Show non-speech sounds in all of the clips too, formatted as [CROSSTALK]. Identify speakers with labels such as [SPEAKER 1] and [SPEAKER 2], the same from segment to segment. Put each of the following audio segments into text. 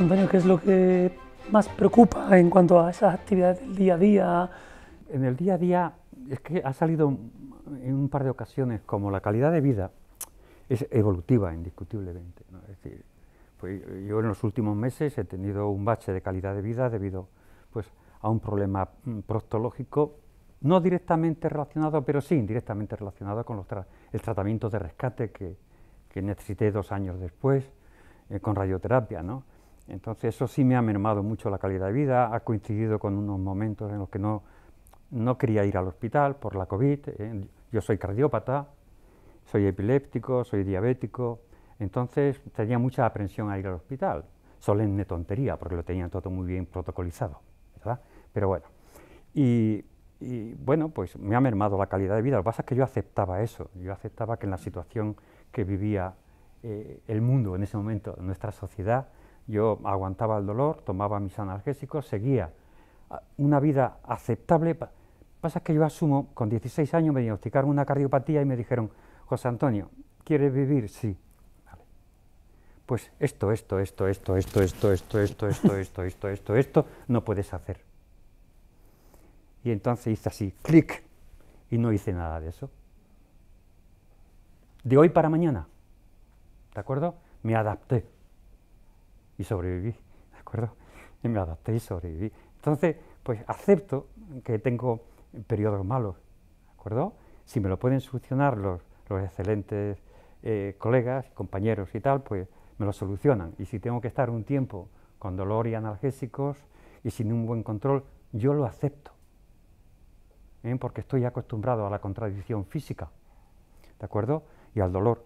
[SPEAKER 1] Antonio, ¿qué es lo que más preocupa en cuanto a esas actividades del día a día? En el día a día es que ha salido en un par de ocasiones como la calidad de vida es evolutiva indiscutiblemente. Es decir, pues, yo en los últimos meses he tenido un bache de calidad de vida debido pues, a un problema mm, proctológico no directamente relacionado, pero sí indirectamente relacionado con el tratamiento de rescate que, que necesité dos años después eh, con radioterapia. Entonces eso sí me ha mermado mucho la calidad de vida, ha coincidido con unos momentos en los que no, quería ir al hospital por la COVID. Eh, yo soy cardiópata, soy epiléptico, soy diabético, entonces tenía mucha aprensión a ir al hospital. Solemne tontería, porque lo tenían todo muy bien protocolizado, ¿verdad? Pero bueno, y, bueno, pues me ha mermado la calidad de vida. Lo que pasa es que yo aceptaba eso, yo aceptaba que en la situación que vivía eh, el mundo en ese momento, nuestra sociedad, yo aguantaba el dolor, tomaba mis analgésicos, seguía una vida aceptable. Pasa que yo asumo, con 16 años me diagnosticaron una cardiopatía y me dijeron, José Antonio, ¿quieres vivir? Sí. Pues esto, esto, esto, esto, esto, esto, esto, esto, esto, esto, esto, esto, esto, no puedes hacer. Y entonces hice así, clic, y no hice nada de eso. De hoy para mañana, ¿de acuerdo? Me adapté y sobreviví, ¿de acuerdo? Y me adapté y sobreviví. Entonces, pues acepto que tengo periodos malos, ¿de acuerdo? Si me lo pueden solucionar los, excelentes eh, colegas, compañeros y tal, pues me lo solucionan. Y si tengo que estar un tiempo con dolor y analgésicos y sin un buen control, yo lo acepto, ¿eh? porque estoy acostumbrado a la contradicción física, ¿de acuerdo? Y al dolor.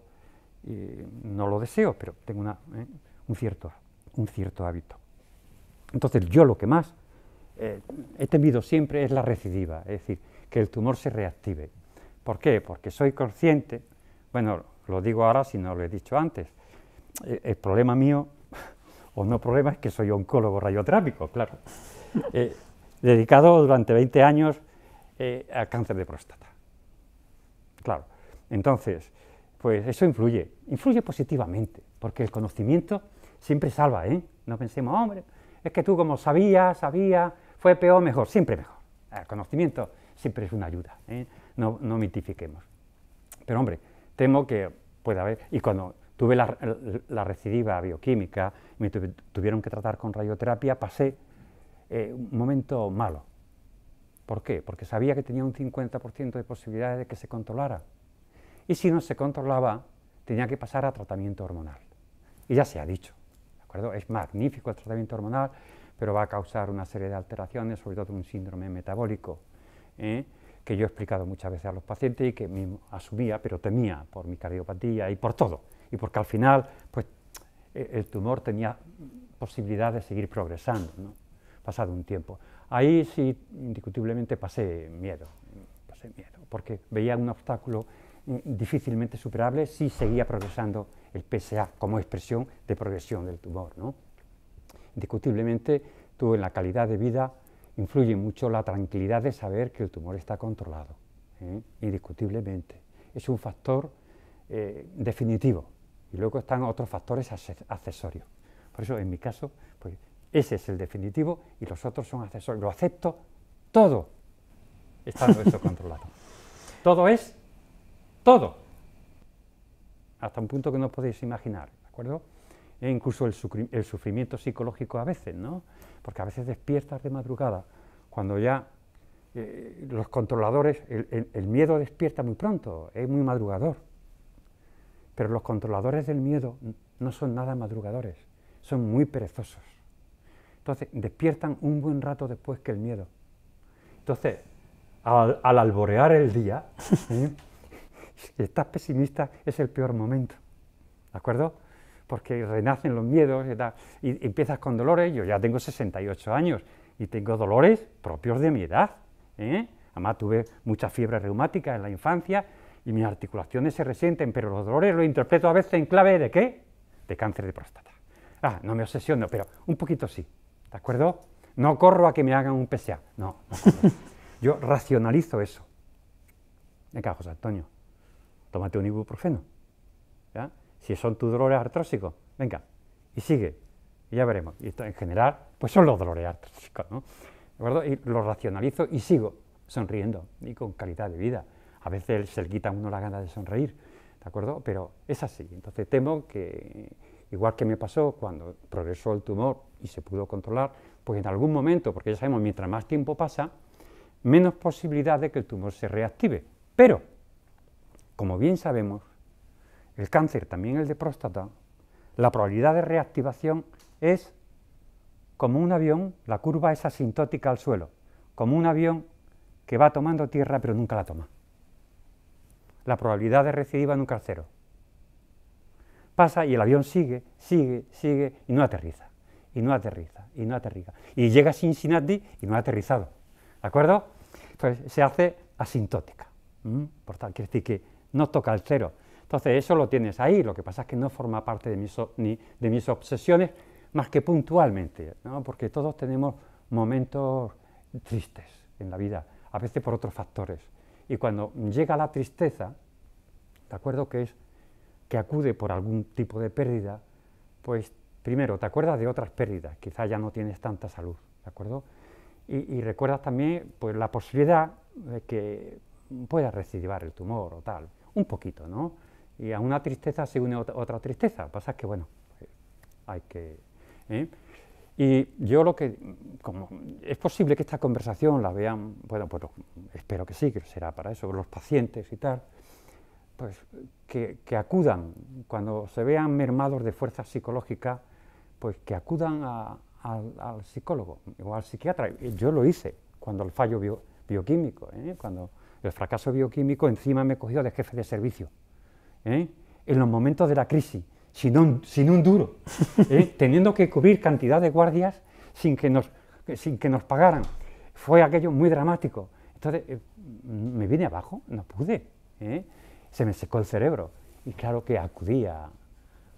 [SPEAKER 1] no lo deseo, pero tengo una, ¿eh? un cierto un cierto hábito. Entonces, yo lo que más eh, he temido siempre es la recidiva, es decir, que el tumor se reactive. ¿Por qué? Porque soy consciente, bueno, lo digo ahora si no lo he dicho antes, eh, el problema mío, [LAUGHS] o no problema, es que soy oncólogo radiotrápico, claro, [LAUGHS] eh, dedicado durante 20 años al cáncer de próstata. Claro, entonces, pues eso influye, influye positivamente, porque el conocimiento siempre salva, ¿eh? No pensemos, hombre, es que tú como sabías, sabías, fue peor, mejor, siempre mejor. El conocimiento siempre es una ayuda, ¿eh? no, mitifiquemos. Pero hombre, temo que pueda haber, y cuando tuve la, recidiva bioquímica, me tuvieron que tratar con radioterapia, pasé eh, un momento malo. ¿Por qué? Porque sabía que tenía un 50% de posibilidades de que se controlara. Y si no se controlaba, tenía que pasar a tratamiento hormonal. Y ya se ha dicho. Es magnífico el tratamiento hormonal, pero va a causar una serie de alteraciones, sobre todo un síndrome metabólico, ¿eh? que yo he explicado muchas veces a los pacientes y que me asumía, pero temía por mi cardiopatía y por todo. Y porque al final, pues, eh, el tumor tenía posibilidad de seguir progresando, ¿no? pasado un tiempo. Ahí sí, indiscutiblemente, pasé miedo, pasé miedo, porque veía un obstáculo difícilmente superable si seguía progresando el PSA como expresión de progresión del tumor. ¿no? Indiscutiblemente, tú en la calidad de vida influye mucho la tranquilidad de saber que el tumor está controlado, ¿eh? indiscutiblemente. Es un factor eh, definitivo. Y luego están otros factores accesorios. Por eso, en mi caso, pues, ese es el definitivo y los otros son accesorios. Lo acepto todo, estando eso [LAUGHS] controlado. Todo es todo, hasta un punto que no podéis imaginar, ¿de acuerdo? E incluso el, sufrimiento psicológico a veces, ¿no? Porque a veces despiertas de madrugada, cuando ya eh, los controladores, el, miedo despierta muy pronto, es muy madrugador. Pero los controladores del miedo no son nada madrugadores, son muy perezosos. Entonces, despiertan un buen rato después que el miedo. Entonces, al, alborear el día, [LAUGHS] ¿eh? Si estás pesimista es el peor momento, ¿de acuerdo? Porque renacen los miedos y, y empiezas con dolores, yo ya tengo 68 años y tengo dolores propios de mi edad. ¿eh? Además tuve mucha fiebre reumática en la infancia y mis articulaciones se resienten, pero los dolores los interpreto a veces en clave de qué? De cáncer de próstata. Ah, no me obsesiono, pero un poquito sí, ¿de acuerdo? No corro a que me hagan un PSA, no, [LAUGHS] Yo racionalizo eso. Venga, José Antonio tómate un ibuprofeno. Si son tus dolores artrósicos, venga, y sigue, y ya veremos. Y esto en general, pues son los dolores artrósicos, ¿no? ¿De acuerdo? Y lo racionalizo y sigo sonriendo y con calidad de vida. A veces se le quita a uno la gana de sonreír, ¿de acuerdo? Pero es así. Entonces temo que, igual que me pasó cuando progresó el tumor y se pudo controlar, pues en algún momento, porque ya sabemos, mientras más tiempo pasa, menos posibilidad de que el tumor se reactive. Pero como bien sabemos, el cáncer, también el de próstata, la probabilidad de reactivación es como un avión, la curva es asintótica al suelo, como un avión que va tomando tierra pero nunca la toma. La probabilidad de recidiva nunca es cero. Pasa y el avión sigue, sigue, sigue y no aterriza, y no aterriza, y no aterriza. Y llega sin Cincinnati y no ha aterrizado. ¿De acuerdo? Entonces se hace asintótica. Por tanto, quiere decir no toca el cero. Entonces eso lo tienes ahí, lo que pasa es que no forma parte de mis, ni de mis obsesiones más que puntualmente, porque todos tenemos momentos tristes en la vida, a veces por otros factores. Y cuando llega la tristeza, ¿de acuerdo? Que es que acude por algún tipo de pérdida, pues primero te acuerdas de otras pérdidas, quizás ya no tienes tanta salud, ¿de acuerdo? Y, recuerdas también pues, la posibilidad de que puedas recidivar el tumor o tal un poquito, ¿no? Y a una tristeza se une otra, tristeza, pasa es que, bueno, eh, hay que... ¿eh? Y yo lo que, como es posible que esta conversación la vean, bueno, pues espero que sí, que será para eso, los pacientes y tal, pues que, acudan, cuando se vean mermados de fuerza psicológica, pues que acudan al, psicólogo o al psiquiatra. Yo lo hice cuando el fallo bioquímico, ¿eh? cuando el fracaso bioquímico encima me cogió de jefe de servicio. ¿eh? En los momentos de la crisis, sin un, duro, ¿eh? [LAUGHS] teniendo que cubrir cantidad de guardias sin que nos, sin que nos pagaran. Fue aquello muy dramático. Entonces, eh, me vine abajo, no pude. Se me secó el cerebro. Y claro que acudía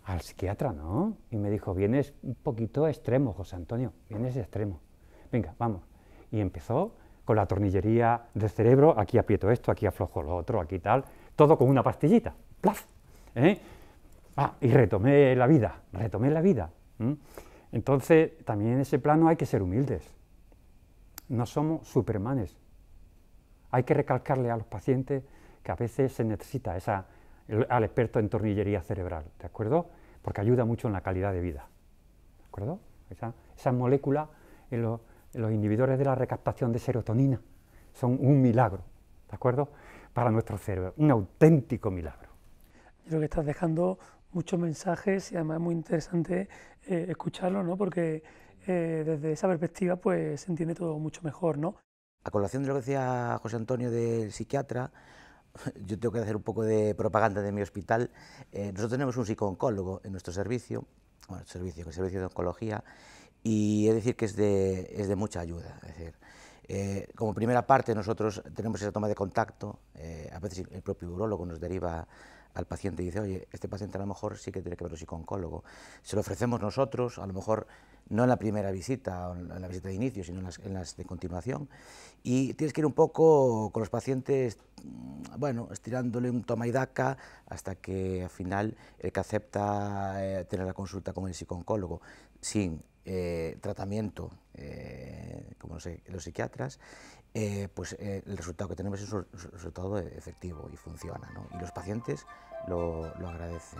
[SPEAKER 1] al psiquiatra, ¿no? Y me dijo, vienes un poquito extremo, José Antonio, vienes extremo. Venga, vamos. Y empezó con la tornillería del cerebro, aquí aprieto esto, aquí aflojo lo otro, aquí tal, todo con una pastillita, plaf. ¿eh? Ah, y retomé la vida, retomé la vida. Entonces, también en ese plano hay que ser humildes. No somos supermanes. Hay que recalcarle a los pacientes que a veces se necesita esa, al experto en tornillería cerebral, ¿de acuerdo? Porque ayuda mucho en la calidad de vida. ¿De acuerdo? Esa, esa molécula en los los inhibidores de la recaptación de serotonina son un milagro, ¿de acuerdo? Para nuestro cerebro, un auténtico milagro. Yo creo que estás dejando muchos mensajes y además es muy interesante eh, escucharlo, ¿no? Porque eh, desde esa perspectiva pues se entiende todo mucho mejor, ¿no? A colación de lo que decía José Antonio del psiquiatra, [LAUGHS] yo tengo que hacer un poco de propaganda de mi hospital. Eh, nosotros tenemos un psicooncólogo en nuestro servicio, bueno, servicio, el servicio de oncología, y es decir que es de, es de mucha ayuda. Es decir, eh, como primera parte nosotros tenemos esa toma de contacto, eh, a veces el propio urólogo nos deriva al paciente y dice, oye, este paciente a lo mejor sí que tiene que ver un psiconcólogo. Se lo ofrecemos nosotros, a lo mejor no en la primera visita, o en la visita de inicio, sino en las, de continuación. Y tienes que ir un poco con los pacientes, mm, bueno, estirándole un toma y daca hasta que al final el que acepta eh, tener la consulta con el psiconcólogo, sin eh, tratamiento, eh, como los, los psiquiatras, eh, pues eh, el resultado que tenemos es un resultado e-, efectivo y funciona, ¿no? y los pacientes lo, lo agradecen.